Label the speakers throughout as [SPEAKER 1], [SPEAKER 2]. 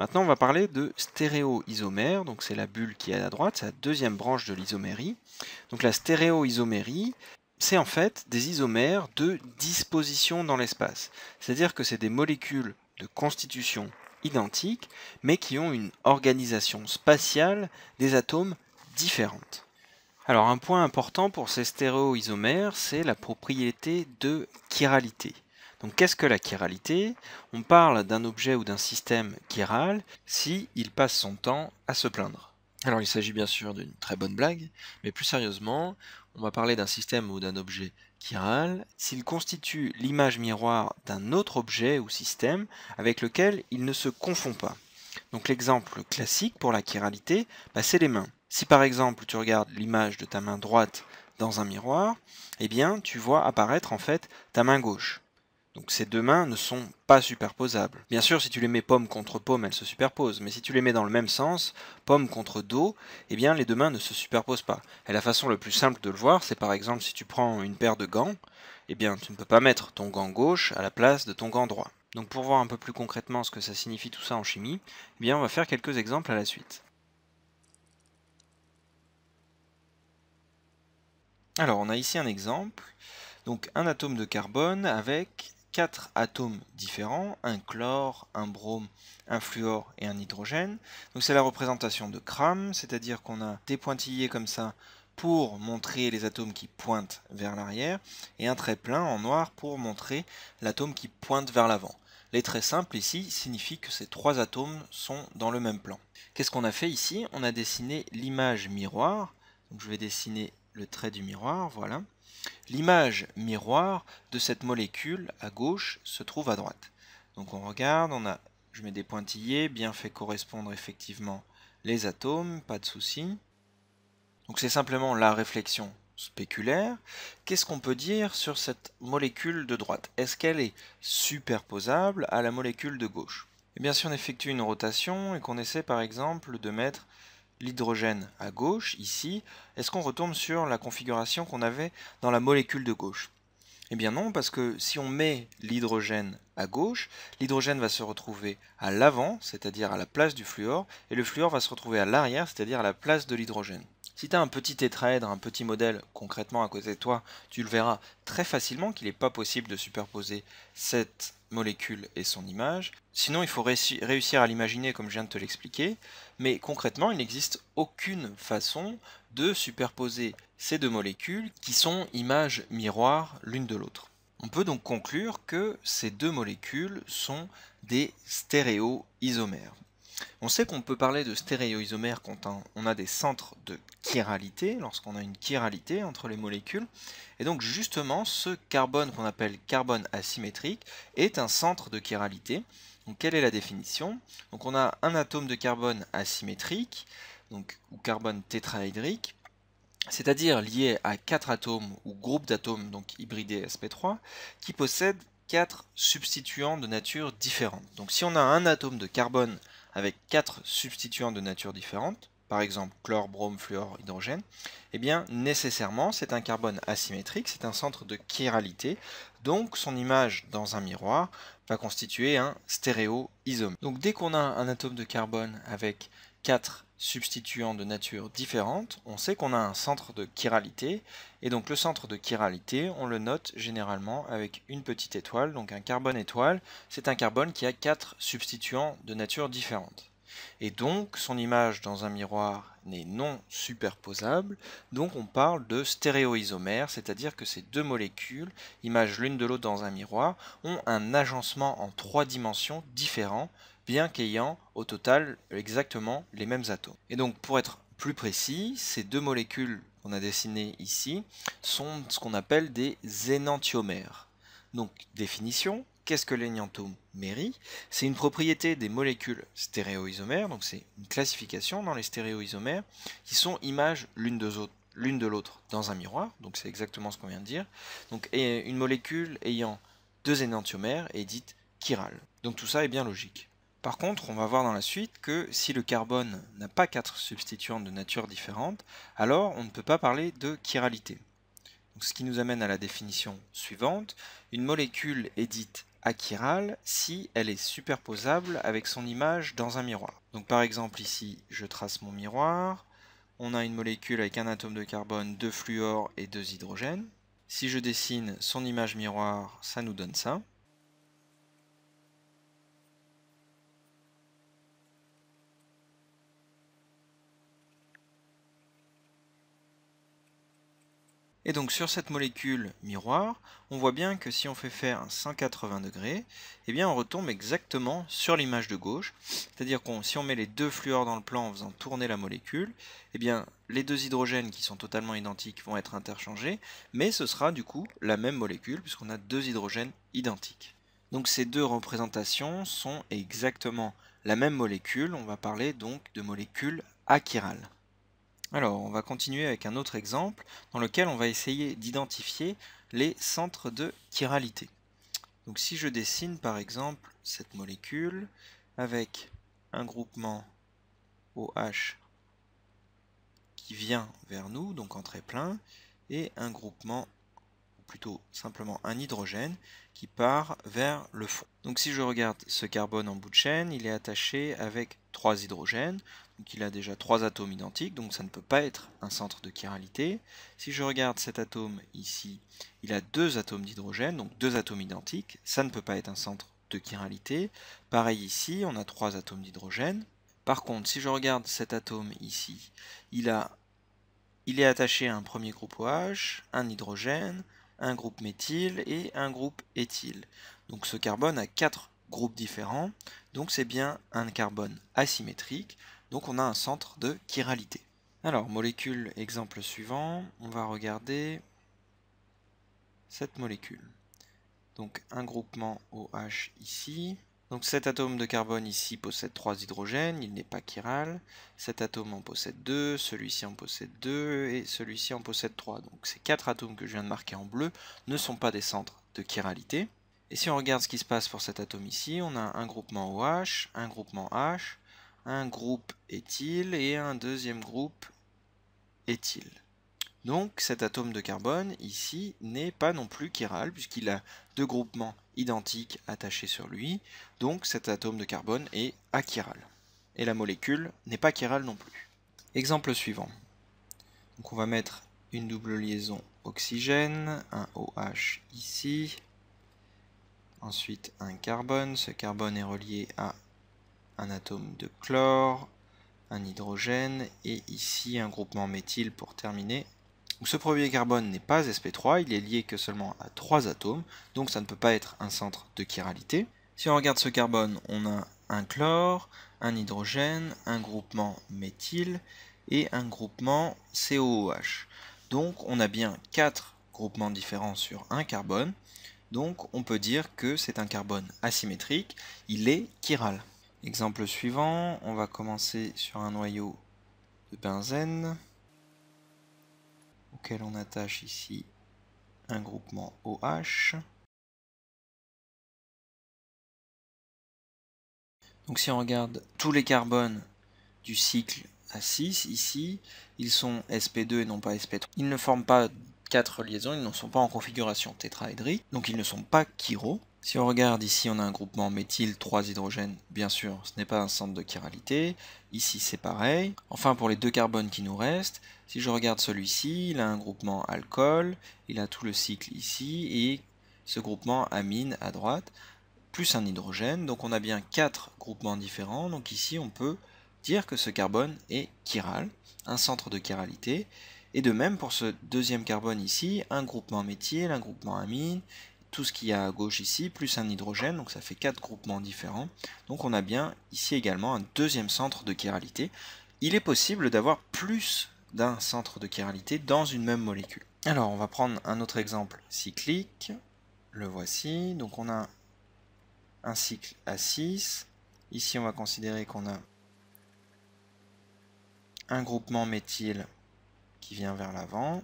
[SPEAKER 1] Maintenant, on va parler de stéréoisomères, Donc, c'est la bulle qui est à la droite, c'est la deuxième branche de l'isomérie. Donc, la stéréoisomérie, c'est en fait des isomères de disposition dans l'espace. C'est-à-dire que c'est des molécules de constitution identique, mais qui ont une organisation spatiale des atomes différentes. Alors un point important pour ces stéréoisomères, c'est la propriété de chiralité. Donc qu'est-ce que la chiralité On parle d'un objet ou d'un système chiral si il passe son temps à se plaindre. Alors il s'agit bien sûr d'une très bonne blague, mais plus sérieusement, on va parler d'un système ou d'un objet chiral s'il constitue l'image miroir d'un autre objet ou système avec lequel il ne se confond pas. Donc l'exemple classique pour la chiralité, bah, c'est les mains. Si par exemple tu regardes l'image de ta main droite dans un miroir, eh bien tu vois apparaître en fait ta main gauche. Donc ces deux mains ne sont pas superposables. Bien sûr, si tu les mets pomme contre pomme, elles se superposent, mais si tu les mets dans le même sens, pomme contre dos, eh bien les deux mains ne se superposent pas. Et la façon la plus simple de le voir, c'est par exemple si tu prends une paire de gants, eh bien tu ne peux pas mettre ton gant gauche à la place de ton gant droit. Donc pour voir un peu plus concrètement ce que ça signifie tout ça en chimie, eh bien on va faire quelques exemples à la suite. Alors on a ici un exemple, donc un atome de carbone avec quatre atomes différents, un chlore, un brome, un fluor et un hydrogène. Donc c'est la représentation de Cram, c'est-à-dire qu'on a des pointillés comme ça pour montrer les atomes qui pointent vers l'arrière, et un trait plein en noir pour montrer l'atome qui pointe vers l'avant. Les traits simples ici signifient que ces trois atomes sont dans le même plan. Qu'est-ce qu'on a fait ici On a dessiné l'image miroir. je vais dessiner le trait du miroir, voilà. L'image miroir de cette molécule à gauche se trouve à droite. Donc on regarde, on a, je mets des pointillés, bien fait correspondre effectivement les atomes, pas de souci. Donc c'est simplement la réflexion spéculaire. Qu'est-ce qu'on peut dire sur cette molécule de droite Est-ce qu'elle est superposable à la molécule de gauche Eh bien si on effectue une rotation et qu'on essaie par exemple de mettre l'hydrogène à gauche, ici, est-ce qu'on retourne sur la configuration qu'on avait dans la molécule de gauche Eh bien non, parce que si on met l'hydrogène à gauche, l'hydrogène va se retrouver à l'avant, c'est-à-dire à la place du fluor, et le fluor va se retrouver à l'arrière, c'est-à-dire à la place de l'hydrogène. Si tu as un petit tétraèdre, un petit modèle concrètement à côté de toi, tu le verras très facilement qu'il n'est pas possible de superposer cette molécule et son image. Sinon, il faut réussir à l'imaginer comme je viens de te l'expliquer, mais concrètement, il n'existe aucune façon de superposer ces deux molécules qui sont images miroirs l'une de l'autre. On peut donc conclure que ces deux molécules sont des stéréoisomères. On sait qu'on peut parler de stéréoisomère quand on a des centres de chiralité, lorsqu'on a une chiralité entre les molécules. Et donc justement, ce carbone qu'on appelle carbone asymétrique est un centre de chiralité. Donc quelle est la définition Donc on a un atome de carbone asymétrique, donc, ou carbone tétrahydrique c'est-à-dire lié à quatre atomes ou groupes d'atomes, donc hybridés sp3, qui possèdent quatre substituants de nature différente. Donc si on a un atome de carbone avec quatre substituants de nature différente, par exemple chlore, brome, fluor, hydrogène, eh bien nécessairement c'est un carbone asymétrique, c'est un centre de chiralité, donc son image dans un miroir va constituer un stéréoisome. Donc dès qu'on a un atome de carbone avec 4 substituants de nature différente, on sait qu'on a un centre de chiralité, et donc le centre de chiralité, on le note généralement avec une petite étoile, donc un carbone étoile, c'est un carbone qui a 4 substituants de nature différente. Et donc son image dans un miroir n'est non superposable, donc on parle de stéréoisomère, c'est-à-dire que ces deux molécules, images l'une de l'autre dans un miroir, ont un agencement en trois dimensions différent bien qu'ayant au total exactement les mêmes atomes. Et donc pour être plus précis, ces deux molécules qu'on a dessinées ici sont ce qu'on appelle des énantiomères. Donc définition, qu'est-ce que l'énantiomérie C'est une propriété des molécules stéréoisomères, donc c'est une classification dans les stéréoisomères qui sont images l'une de l'autre dans un miroir, donc c'est exactement ce qu'on vient de dire. Donc une molécule ayant deux énantiomères est dite chirale. Donc tout ça est bien logique. Par contre, on va voir dans la suite que si le carbone n'a pas quatre substituants de nature différente, alors on ne peut pas parler de chiralité. ce qui nous amène à la définition suivante. Une molécule est dite achirale si elle est superposable avec son image dans un miroir. Donc par exemple ici, je trace mon miroir. On a une molécule avec un atome de carbone, deux fluor et deux hydrogènes. Si je dessine son image miroir, ça nous donne ça. Et donc sur cette molécule miroir, on voit bien que si on fait faire un 180 degrés, eh bien on retombe exactement sur l'image de gauche. C'est-à-dire que si on met les deux fluores dans le plan en faisant tourner la molécule, eh bien les deux hydrogènes qui sont totalement identiques vont être interchangés, mais ce sera du coup la même molécule puisqu'on a deux hydrogènes identiques. Donc ces deux représentations sont exactement la même molécule, on va parler donc de molécule achirale. Alors, on va continuer avec un autre exemple dans lequel on va essayer d'identifier les centres de chiralité. Donc si je dessine par exemple cette molécule avec un groupement OH qui vient vers nous, donc en très plein, et un groupement plutôt simplement un hydrogène qui part vers le fond. Donc si je regarde ce carbone en bout de chaîne, il est attaché avec trois hydrogènes, donc il a déjà trois atomes identiques, donc ça ne peut pas être un centre de chiralité. Si je regarde cet atome ici, il a deux atomes d'hydrogène, donc deux atomes identiques, ça ne peut pas être un centre de chiralité. Pareil ici, on a trois atomes d'hydrogène. Par contre, si je regarde cet atome ici, il il est attaché à un premier groupe OH, un hydrogène, un groupe méthyle et un groupe éthyle. Donc ce carbone a quatre groupes différents, donc c'est bien un carbone asymétrique, donc on a un centre de chiralité. Alors, molécule, exemple suivant, on va regarder cette molécule. Donc un groupement OH ici, donc cet atome de carbone ici possède 3 hydrogènes, il n'est pas chiral. Cet atome en possède 2, celui-ci en possède 2 et celui-ci en possède 3. Donc ces 4 atomes que je viens de marquer en bleu ne sont pas des centres de chiralité. Et si on regarde ce qui se passe pour cet atome ici, on a un groupement OH, un groupement H, un groupe éthyle et un deuxième groupe éthyle. Donc cet atome de carbone ici n'est pas non plus chiral puisqu'il a deux groupements identiques attachés sur lui, donc cet atome de carbone est achiral. Et la molécule n'est pas chirale non plus. Exemple suivant. Donc on va mettre une double liaison oxygène, un OH ici, ensuite un carbone, ce carbone est relié à un atome de chlore, un hydrogène et ici un groupement méthyle pour terminer donc ce premier carbone n'est pas sp3, il est lié que seulement à trois atomes, donc ça ne peut pas être un centre de chiralité. Si on regarde ce carbone, on a un chlore, un hydrogène, un groupement méthyle et un groupement COOH. Donc on a bien quatre groupements différents sur un carbone, donc on peut dire que c'est un carbone asymétrique, il est chiral. Exemple suivant, on va commencer sur un noyau de benzène auquel on attache ici un groupement OH. Donc si on regarde tous les carbones du cycle A6 ici, ils sont sp2 et non pas sp3. Ils ne forment pas 4 liaisons, ils ne sont pas en configuration tétraédrique, donc ils ne sont pas chiraux. Si on regarde ici, on a un groupement méthyle, 3 hydrogènes, bien sûr, ce n'est pas un centre de chiralité. Ici, c'est pareil. Enfin, pour les deux carbones qui nous restent, si je regarde celui-ci, il a un groupement alcool, il a tout le cycle ici, et ce groupement amine à droite, plus un hydrogène, donc on a bien 4 groupements différents, donc ici on peut dire que ce carbone est chiral, un centre de chiralité, et de même pour ce deuxième carbone ici, un groupement méthyle, un groupement amine, tout ce qu'il y a à gauche ici, plus un hydrogène, donc ça fait quatre groupements différents. Donc on a bien ici également un deuxième centre de chiralité. Il est possible d'avoir plus d'un centre de chiralité dans une même molécule. Alors on va prendre un autre exemple cyclique, le voici, donc on a un cycle à 6, ici on va considérer qu'on a un groupement méthyle qui vient vers l'avant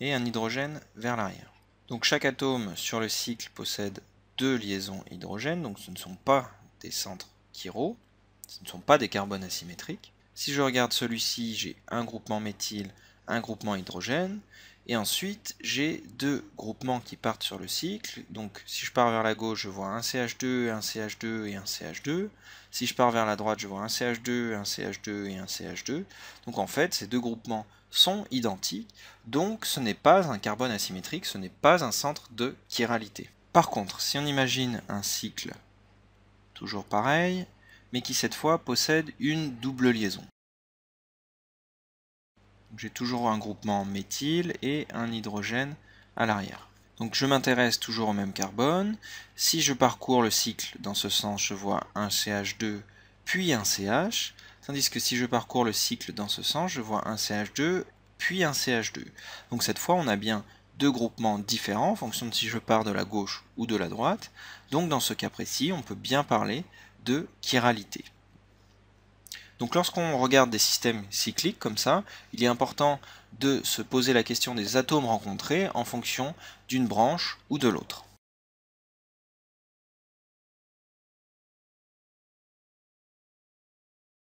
[SPEAKER 1] et un hydrogène vers l'arrière. Donc chaque atome sur le cycle possède deux liaisons hydrogène, donc ce ne sont pas des centres chiro, ce ne sont pas des carbones asymétriques. Si je regarde celui-ci, j'ai un groupement méthyle, un groupement hydrogène, et ensuite, j'ai deux groupements qui partent sur le cycle. Donc si je pars vers la gauche, je vois un CH2, un CH2 et un CH2. Si je pars vers la droite, je vois un CH2, un CH2 et un CH2. Donc en fait, ces deux groupements sont identiques. Donc ce n'est pas un carbone asymétrique, ce n'est pas un centre de chiralité. Par contre, si on imagine un cycle toujours pareil, mais qui cette fois possède une double liaison. J'ai toujours un groupement méthyle et un hydrogène à l'arrière. Donc je m'intéresse toujours au même carbone. Si je parcours le cycle dans ce sens, je vois un CH2 puis un CH. Tandis que si je parcours le cycle dans ce sens, je vois un CH2 puis un CH2. Donc cette fois, on a bien deux groupements différents en fonction de si je pars de la gauche ou de la droite. Donc dans ce cas précis, on peut bien parler de chiralité. Donc lorsqu'on regarde des systèmes cycliques comme ça, il est important de se poser la question des atomes rencontrés en fonction d'une branche ou de l'autre.